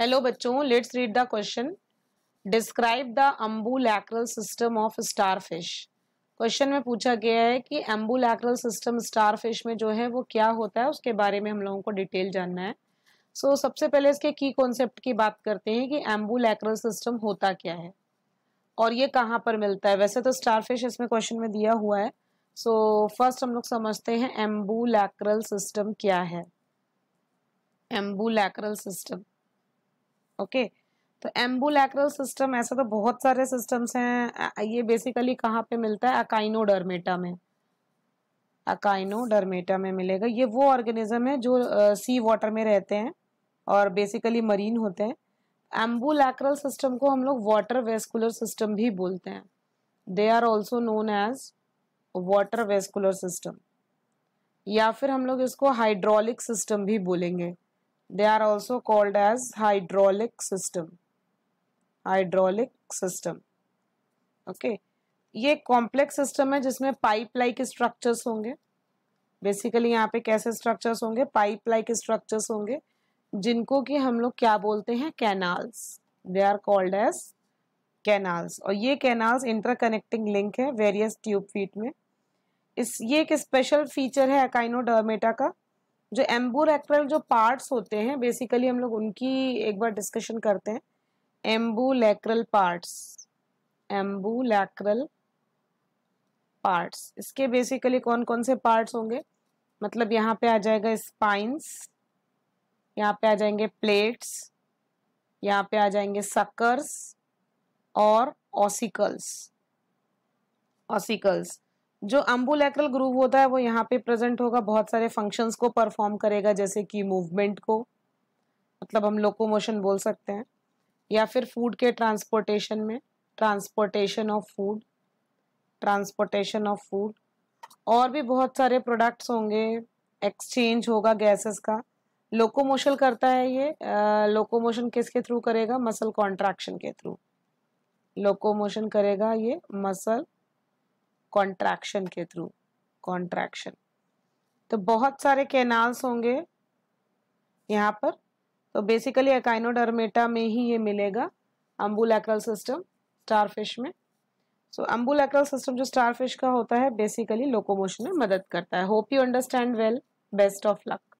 hello बच्चों let's read the question describe the ambulacral system of starfish question में पूछा गया है कि एम्बुलैक्रल सिस्टम स्टारफिश में जो है वो क्या होता है उसके बारे में हम लोगों को डिटेल जानना है सो so, सबसे पहले इसके की कॉन्सेप्ट की बात करते हैं कि एम्बुलैक्रल सिस्टम होता क्या है और ये कहाँ पर मिलता है वैसे तो स्टारफिश इसमें क्वेश्चन में दिया हुआ है सो so, फर्स्ट हम लोग समझते हैं एम्बुलैक्रल सिस्टम क्या है एम्बुलैक्रल सिस्टम ओके तो एम्बुलैक्रल सिस्टम ऐसा तो बहुत सारे सिस्टम्स हैं ये बेसिकली कहाँ पे मिलता है अकाइनोडर्मेटा में अकाइनोडर्मेटा में मिलेगा ये वो ऑर्गेनिज्म है जो सी uh, वाटर में रहते हैं और बेसिकली मरीन होते हैं एम्बुलैक्रल सिस्टम को हम लोग वाटर वेस्कुलर सिस्टम भी बोलते हैं they are also known as water vascular system या फिर हम लोग इसको हाइड्रोलिक सिस्टम भी बोलेंगे they are also called as hydraulic system hydraulic system okay ये कॉम्प्लेक्स सिस्टम है जिसमें पाइप लाइक स्ट्रक्चर्स होंगे बेसिकली यहाँ पे कैसे स्ट्रक्चर्स होंगे पाइप लाइक स्ट्रक्चर्स होंगे जिनको कि हम लोग क्या बोलते हैं canals they are called as canals और ये कैनाल्स इंटरकनेक्टिंग लिंक है वेरियस ट्यूब फीट में इस ये एक स्पेशल फीचर है अकाइनोडर्मेटा का जो एम्बूलेक्ट्रल जो पार्ट्स होते हैं बेसिकली हम लोग उनकी एक बार डिस्कशन करते हैं एम्बूलेक्रल पार्ट्स एम्बूलेक्रल पार्ट्स इसके बेसिकली कौन कौन से पार्ट्स होंगे मतलब यहाँ पे आ जाएगा स्पाइंस यहाँ पे आ जाएंगे प्लेट्स यहाँ पे आ जाएंगे सकर्स और ऑसिकल्स ऑसिकल्स जो अम्बुलैक्रल ग्रूव होता है वो यहाँ पे प्रेजेंट होगा बहुत सारे फंक्शंस को परफॉर्म करेगा जैसे कि मूवमेंट को मतलब हम लोकोमोशन बोल सकते हैं या फिर फूड के ट्रांसपोर्टेशन में transportation of food transportation of food और भी बहुत सारे प्रोडक्ट्स होंगे एक्सचेंज होगा गैसेस का लोकोमोशन करता है ये लोकोमोशन किसके थ्रू करेगा मसल कॉन्ट्रैक्शन के थ्रू लोकोमोशन करेगा ये मसल कॉन्ट्रैक्शन के थ्रू कॉन्ट्रैक्शन तो बहुत सारे कैनाल्स होंगे यहाँ पर तो बेसिकली अकाइनोडर्मेटा में ही ये मिलेगा अम्बुलैक्रल सिस्टम स्टारफिश में सो अम्बुलैक्रल सिस्टम जो स्टारफिश का होता है बेसिकली लोकोमोशन में मदद करता है hope you understand well best of luck